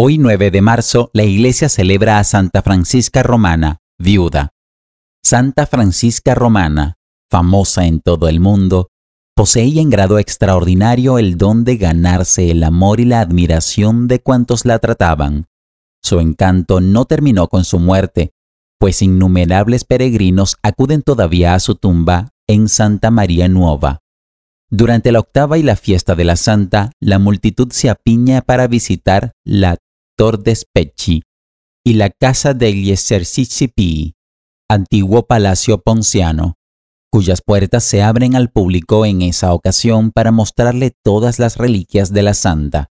Hoy 9 de marzo la iglesia celebra a Santa Francisca Romana, viuda. Santa Francisca Romana, famosa en todo el mundo, poseía en grado extraordinario el don de ganarse el amor y la admiración de cuantos la trataban. Su encanto no terminó con su muerte, pues innumerables peregrinos acuden todavía a su tumba en Santa María Nueva. Durante la octava y la fiesta de la Santa, la multitud se apiña para visitar la de Speci y la casa de Eliezer antiguo palacio ponciano, cuyas puertas se abren al público en esa ocasión para mostrarle todas las reliquias de la santa.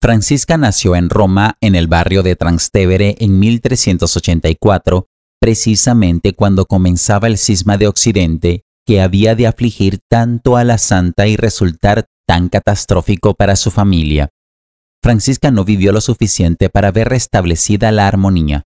Francisca nació en Roma, en el barrio de Transtevere, en 1384, precisamente cuando comenzaba el cisma de Occidente, que había de afligir tanto a la santa y resultar tan catastrófico para su familia. Francisca no vivió lo suficiente para ver restablecida la armonía.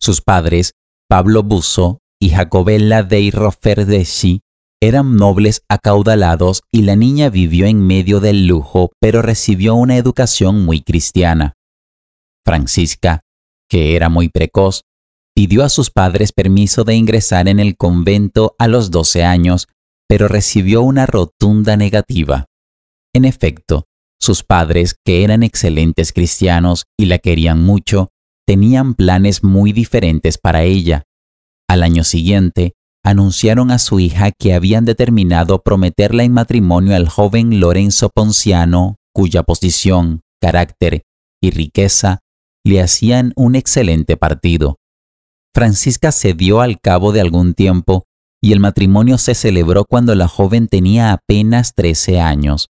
Sus padres, Pablo Busso y Jacobella dei Rofferdeschi, eran nobles acaudalados y la niña vivió en medio del lujo, pero recibió una educación muy cristiana. Francisca, que era muy precoz, pidió a sus padres permiso de ingresar en el convento a los 12 años, pero recibió una rotunda negativa. En efecto, sus padres, que eran excelentes cristianos y la querían mucho, tenían planes muy diferentes para ella. Al año siguiente, anunciaron a su hija que habían determinado prometerla en matrimonio al joven Lorenzo Ponciano, cuya posición, carácter y riqueza le hacían un excelente partido. Francisca cedió al cabo de algún tiempo y el matrimonio se celebró cuando la joven tenía apenas 13 años.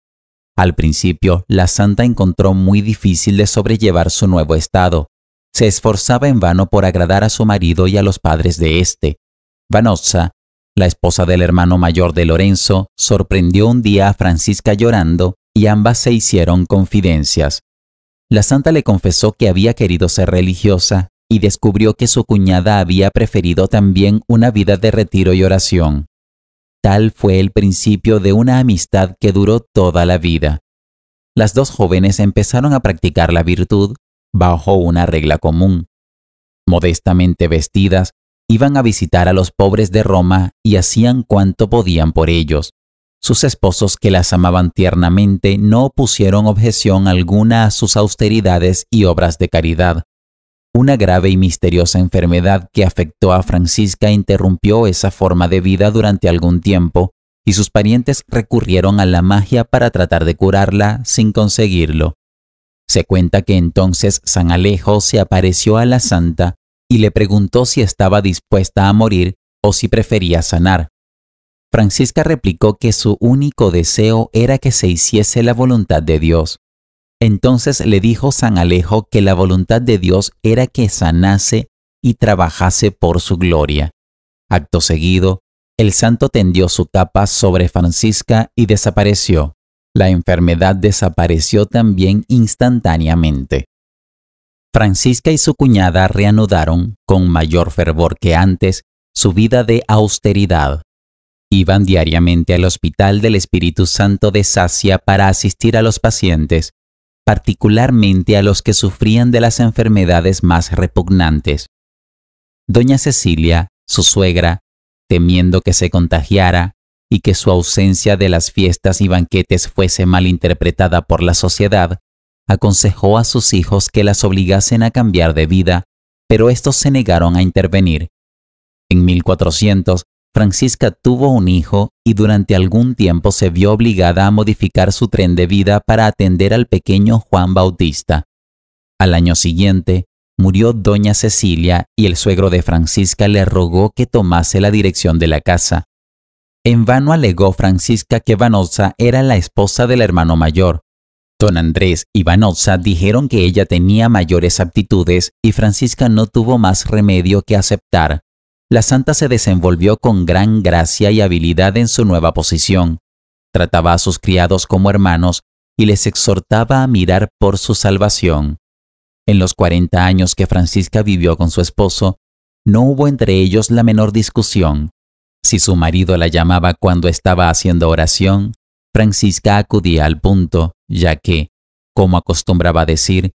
Al principio, la santa encontró muy difícil de sobrellevar su nuevo estado. Se esforzaba en vano por agradar a su marido y a los padres de éste. Vanosa, la esposa del hermano mayor de Lorenzo, sorprendió un día a Francisca llorando y ambas se hicieron confidencias. La santa le confesó que había querido ser religiosa y descubrió que su cuñada había preferido también una vida de retiro y oración fue el principio de una amistad que duró toda la vida. Las dos jóvenes empezaron a practicar la virtud bajo una regla común. Modestamente vestidas, iban a visitar a los pobres de Roma y hacían cuanto podían por ellos. Sus esposos que las amaban tiernamente no pusieron objeción alguna a sus austeridades y obras de caridad. Una grave y misteriosa enfermedad que afectó a Francisca e interrumpió esa forma de vida durante algún tiempo y sus parientes recurrieron a la magia para tratar de curarla sin conseguirlo. Se cuenta que entonces San Alejo se apareció a la santa y le preguntó si estaba dispuesta a morir o si prefería sanar. Francisca replicó que su único deseo era que se hiciese la voluntad de Dios. Entonces le dijo San Alejo que la voluntad de Dios era que sanase y trabajase por su gloria. Acto seguido, el santo tendió su capa sobre Francisca y desapareció. La enfermedad desapareció también instantáneamente. Francisca y su cuñada reanudaron, con mayor fervor que antes, su vida de austeridad. Iban diariamente al Hospital del Espíritu Santo de Sacia para asistir a los pacientes, particularmente a los que sufrían de las enfermedades más repugnantes. Doña Cecilia, su suegra, temiendo que se contagiara y que su ausencia de las fiestas y banquetes fuese malinterpretada por la sociedad, aconsejó a sus hijos que las obligasen a cambiar de vida, pero estos se negaron a intervenir. En 1400 Francisca tuvo un hijo y durante algún tiempo se vio obligada a modificar su tren de vida para atender al pequeño Juan Bautista. Al año siguiente, murió doña Cecilia y el suegro de Francisca le rogó que tomase la dirección de la casa. En vano alegó Francisca que Vanosa era la esposa del hermano mayor. Don Andrés y Vanosa dijeron que ella tenía mayores aptitudes y Francisca no tuvo más remedio que aceptar, la santa se desenvolvió con gran gracia y habilidad en su nueva posición. Trataba a sus criados como hermanos y les exhortaba a mirar por su salvación. En los 40 años que Francisca vivió con su esposo, no hubo entre ellos la menor discusión. Si su marido la llamaba cuando estaba haciendo oración, Francisca acudía al punto, ya que, como acostumbraba decir,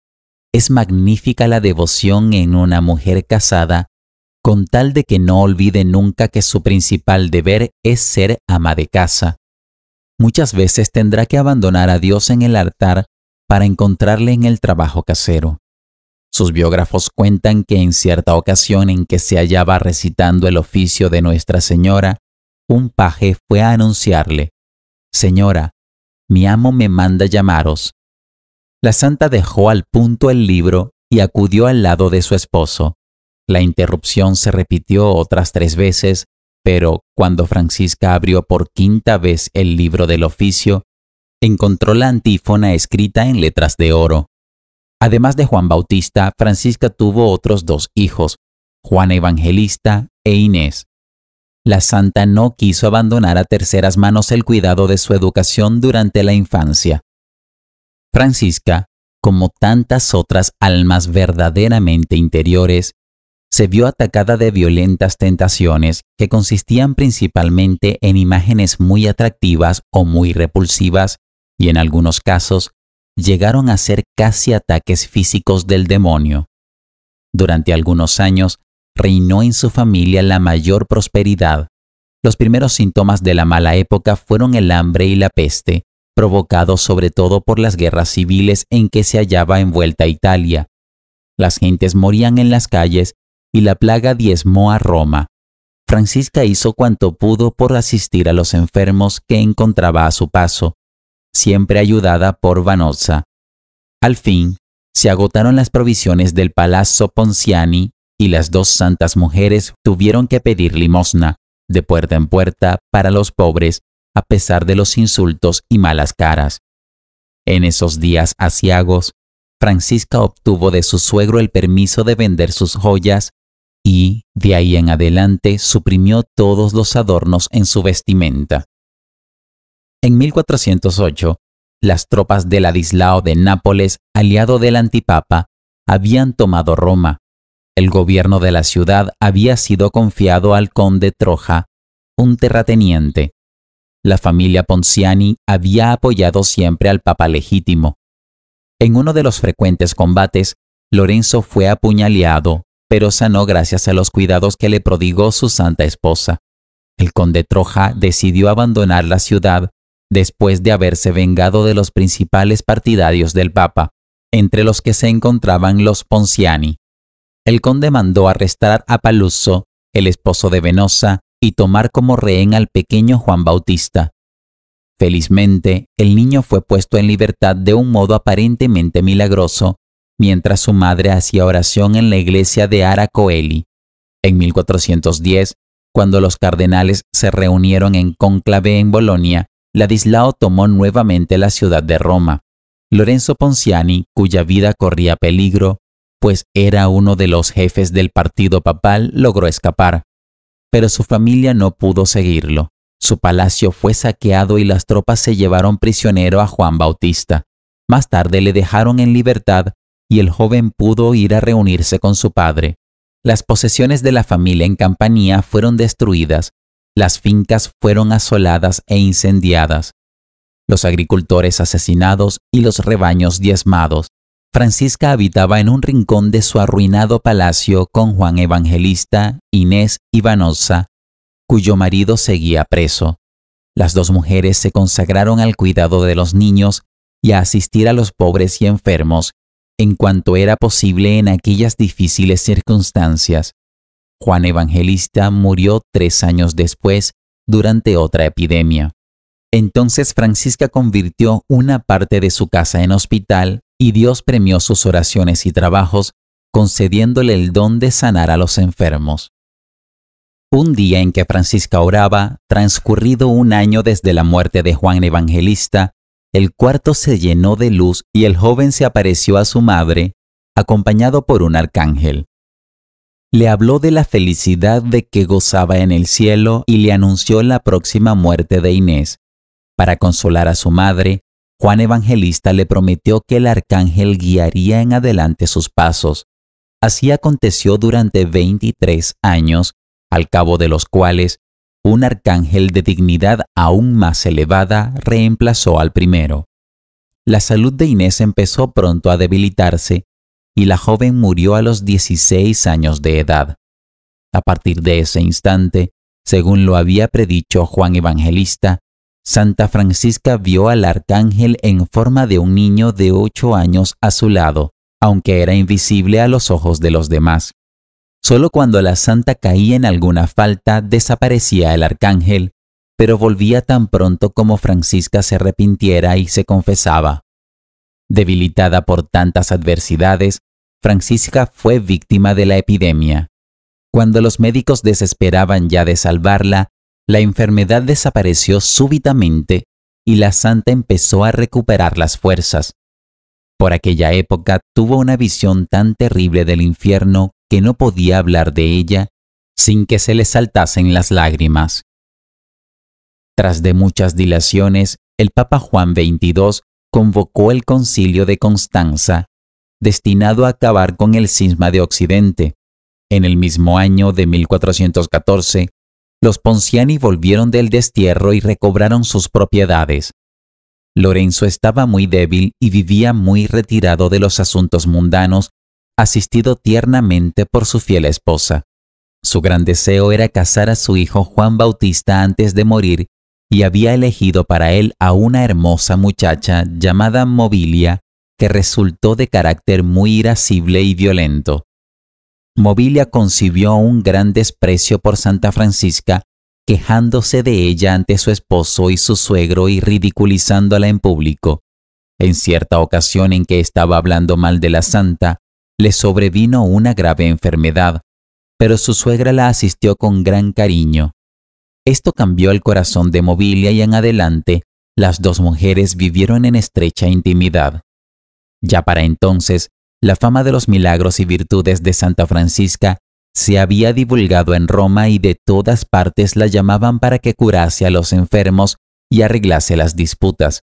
es magnífica la devoción en una mujer casada con tal de que no olvide nunca que su principal deber es ser ama de casa. Muchas veces tendrá que abandonar a Dios en el altar para encontrarle en el trabajo casero. Sus biógrafos cuentan que en cierta ocasión en que se hallaba recitando el oficio de Nuestra Señora, un paje fue a anunciarle, Señora, mi amo me manda llamaros. La santa dejó al punto el libro y acudió al lado de su esposo. La interrupción se repitió otras tres veces, pero cuando Francisca abrió por quinta vez el libro del oficio, encontró la antífona escrita en letras de oro. Además de Juan Bautista, Francisca tuvo otros dos hijos, Juan Evangelista e Inés. La santa no quiso abandonar a terceras manos el cuidado de su educación durante la infancia. Francisca, como tantas otras almas verdaderamente interiores, se vio atacada de violentas tentaciones que consistían principalmente en imágenes muy atractivas o muy repulsivas y en algunos casos llegaron a ser casi ataques físicos del demonio. Durante algunos años reinó en su familia la mayor prosperidad. Los primeros síntomas de la mala época fueron el hambre y la peste, provocados sobre todo por las guerras civiles en que se hallaba envuelta Italia. Las gentes morían en las calles y la plaga diezmó a Roma. Francisca hizo cuanto pudo por asistir a los enfermos que encontraba a su paso, siempre ayudada por Vanoza. Al fin, se agotaron las provisiones del Palazzo Ponciani y las dos santas mujeres tuvieron que pedir limosna, de puerta en puerta, para los pobres, a pesar de los insultos y malas caras. En esos días asiagos, Francisca obtuvo de su suegro el permiso de vender sus joyas y, de ahí en adelante, suprimió todos los adornos en su vestimenta. En 1408, las tropas de Ladislao de Nápoles, aliado del antipapa, habían tomado Roma. El gobierno de la ciudad había sido confiado al conde Troja, un terrateniente. La familia Ponciani había apoyado siempre al papa legítimo. En uno de los frecuentes combates, Lorenzo fue apuñaleado pero sanó gracias a los cuidados que le prodigó su santa esposa. El conde Troja decidió abandonar la ciudad después de haberse vengado de los principales partidarios del Papa, entre los que se encontraban los Ponciani. El conde mandó arrestar a Paluso, el esposo de Venosa, y tomar como rehén al pequeño Juan Bautista. Felizmente, el niño fue puesto en libertad de un modo aparentemente milagroso, mientras su madre hacía oración en la iglesia de Aracoeli. En 1410, cuando los cardenales se reunieron en cónclave en Bolonia, Ladislao tomó nuevamente la ciudad de Roma. Lorenzo Ponciani, cuya vida corría peligro, pues era uno de los jefes del partido papal, logró escapar. Pero su familia no pudo seguirlo. Su palacio fue saqueado y las tropas se llevaron prisionero a Juan Bautista. Más tarde le dejaron en libertad y el joven pudo ir a reunirse con su padre. Las posesiones de la familia en Campanía fueron destruidas, las fincas fueron asoladas e incendiadas, los agricultores asesinados y los rebaños diezmados. Francisca habitaba en un rincón de su arruinado palacio con Juan Evangelista, Inés Vanosa, cuyo marido seguía preso. Las dos mujeres se consagraron al cuidado de los niños y a asistir a los pobres y enfermos, en cuanto era posible en aquellas difíciles circunstancias. Juan Evangelista murió tres años después durante otra epidemia. Entonces Francisca convirtió una parte de su casa en hospital y Dios premió sus oraciones y trabajos, concediéndole el don de sanar a los enfermos. Un día en que Francisca oraba, transcurrido un año desde la muerte de Juan Evangelista, el cuarto se llenó de luz y el joven se apareció a su madre, acompañado por un arcángel. Le habló de la felicidad de que gozaba en el cielo y le anunció la próxima muerte de Inés. Para consolar a su madre, Juan Evangelista le prometió que el arcángel guiaría en adelante sus pasos. Así aconteció durante 23 años, al cabo de los cuales un arcángel de dignidad aún más elevada reemplazó al primero. La salud de Inés empezó pronto a debilitarse y la joven murió a los 16 años de edad. A partir de ese instante, según lo había predicho Juan Evangelista, Santa Francisca vio al arcángel en forma de un niño de ocho años a su lado, aunque era invisible a los ojos de los demás. Solo cuando la santa caía en alguna falta desaparecía el arcángel, pero volvía tan pronto como Francisca se arrepintiera y se confesaba. Debilitada por tantas adversidades, Francisca fue víctima de la epidemia. Cuando los médicos desesperaban ya de salvarla, la enfermedad desapareció súbitamente y la santa empezó a recuperar las fuerzas. Por aquella época tuvo una visión tan terrible del infierno que no podía hablar de ella sin que se le saltasen las lágrimas. Tras de muchas dilaciones, el Papa Juan XXII convocó el concilio de Constanza, destinado a acabar con el cisma de Occidente. En el mismo año de 1414, los Ponciani volvieron del destierro y recobraron sus propiedades. Lorenzo estaba muy débil y vivía muy retirado de los asuntos mundanos asistido tiernamente por su fiel esposa. Su gran deseo era casar a su hijo Juan Bautista antes de morir y había elegido para él a una hermosa muchacha llamada Mobilia, que resultó de carácter muy irascible y violento. Mobilia concibió un gran desprecio por Santa Francisca, quejándose de ella ante su esposo y su suegro y ridiculizándola en público. En cierta ocasión en que estaba hablando mal de la santa, le sobrevino una grave enfermedad, pero su suegra la asistió con gran cariño. Esto cambió el corazón de Mobilia y en adelante las dos mujeres vivieron en estrecha intimidad. Ya para entonces, la fama de los milagros y virtudes de Santa Francisca se había divulgado en Roma y de todas partes la llamaban para que curase a los enfermos y arreglase las disputas.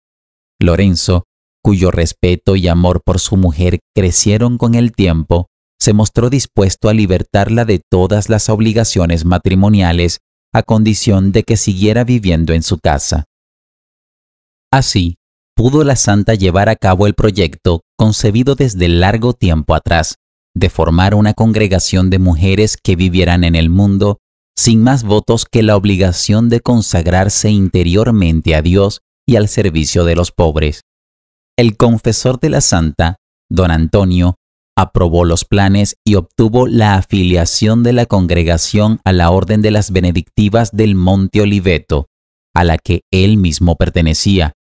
Lorenzo, cuyo respeto y amor por su mujer crecieron con el tiempo, se mostró dispuesto a libertarla de todas las obligaciones matrimoniales a condición de que siguiera viviendo en su casa. Así, pudo la santa llevar a cabo el proyecto concebido desde largo tiempo atrás, de formar una congregación de mujeres que vivieran en el mundo sin más votos que la obligación de consagrarse interiormente a Dios y al servicio de los pobres el confesor de la santa, don Antonio, aprobó los planes y obtuvo la afiliación de la congregación a la Orden de las Benedictivas del Monte Oliveto, a la que él mismo pertenecía.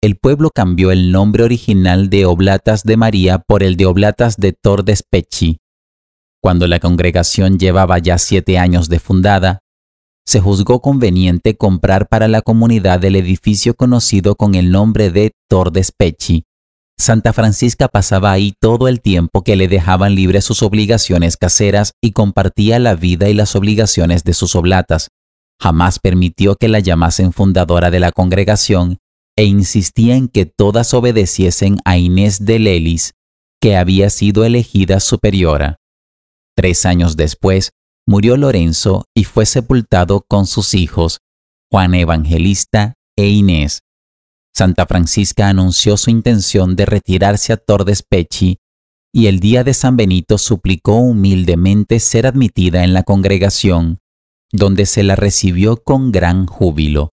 El pueblo cambió el nombre original de Oblatas de María por el de Oblatas de Tordespechi. Cuando la congregación llevaba ya siete años de fundada, se juzgó conveniente comprar para la comunidad el edificio conocido con el nombre de Tordespechi. Santa Francisca pasaba ahí todo el tiempo que le dejaban libre sus obligaciones caseras y compartía la vida y las obligaciones de sus oblatas. Jamás permitió que la llamasen fundadora de la congregación e insistía en que todas obedeciesen a Inés de Lelis, que había sido elegida superiora. Tres años después, murió Lorenzo y fue sepultado con sus hijos, Juan Evangelista e Inés. Santa Francisca anunció su intención de retirarse a Tordespechi y el día de San Benito suplicó humildemente ser admitida en la congregación, donde se la recibió con gran júbilo.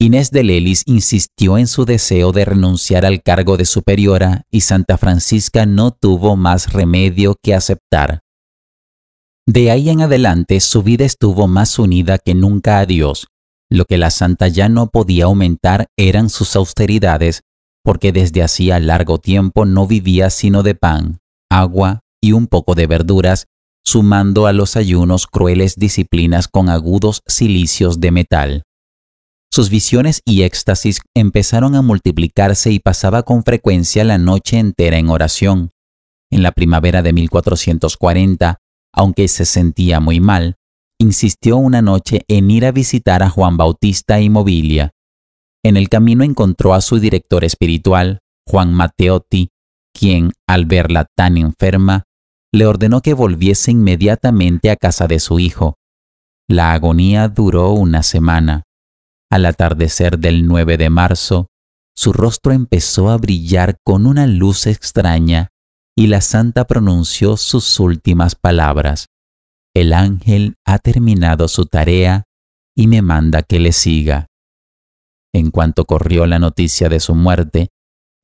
Inés de Lelis insistió en su deseo de renunciar al cargo de superiora y Santa Francisca no tuvo más remedio que aceptar. De ahí en adelante su vida estuvo más unida que nunca a Dios. Lo que la santa ya no podía aumentar eran sus austeridades, porque desde hacía largo tiempo no vivía sino de pan, agua y un poco de verduras, sumando a los ayunos crueles disciplinas con agudos silicios de metal. Sus visiones y éxtasis empezaron a multiplicarse y pasaba con frecuencia la noche entera en oración. En la primavera de 1440, aunque se sentía muy mal, insistió una noche en ir a visitar a Juan Bautista y Mobilia. En el camino encontró a su director espiritual, Juan Mateotti, quien, al verla tan enferma, le ordenó que volviese inmediatamente a casa de su hijo. La agonía duró una semana. Al atardecer del 9 de marzo, su rostro empezó a brillar con una luz extraña y la santa pronunció sus últimas palabras. El ángel ha terminado su tarea y me manda que le siga. En cuanto corrió la noticia de su muerte,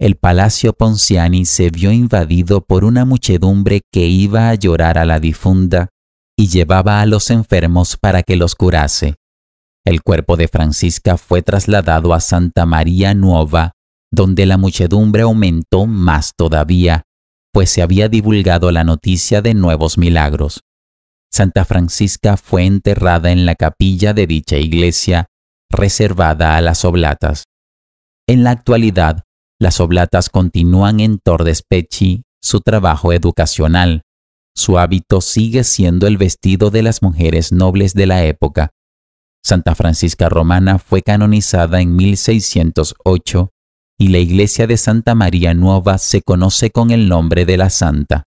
el palacio Ponciani se vio invadido por una muchedumbre que iba a llorar a la difunda y llevaba a los enfermos para que los curase. El cuerpo de Francisca fue trasladado a Santa María Nueva, donde la muchedumbre aumentó más todavía, pues se había divulgado la noticia de nuevos milagros. Santa Francisca fue enterrada en la capilla de dicha iglesia, reservada a las oblatas. En la actualidad, las oblatas continúan en Tordespechi su trabajo educacional. Su hábito sigue siendo el vestido de las mujeres nobles de la época. Santa Francisca Romana fue canonizada en 1608 y la iglesia de Santa María Nueva se conoce con el nombre de la Santa.